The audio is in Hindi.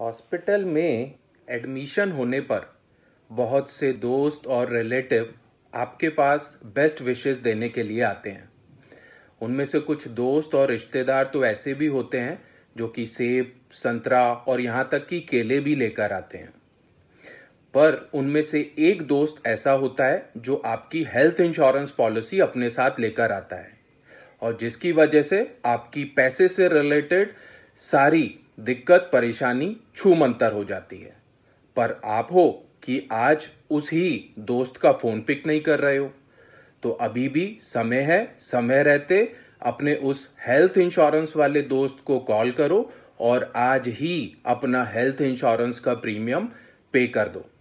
हॉस्पिटल में एडमिशन होने पर बहुत से दोस्त और रिलेटिव आपके पास बेस्ट विशेष देने के लिए आते हैं उनमें से कुछ दोस्त और रिश्तेदार तो ऐसे भी होते हैं जो कि सेब संतरा और यहाँ तक कि केले भी लेकर आते हैं पर उनमें से एक दोस्त ऐसा होता है जो आपकी हेल्थ इंश्योरेंस पॉलिसी अपने साथ लेकर आता है और जिसकी वजह से आपकी पैसे से रिलेटेड सारी दिक्कत परेशानी छूमंतर हो जाती है पर आप हो कि आज उस ही दोस्त का फोन पिक नहीं कर रहे हो तो अभी भी समय है समय रहते अपने उस हेल्थ इंश्योरेंस वाले दोस्त को कॉल करो और आज ही अपना हेल्थ इंश्योरेंस का प्रीमियम पे कर दो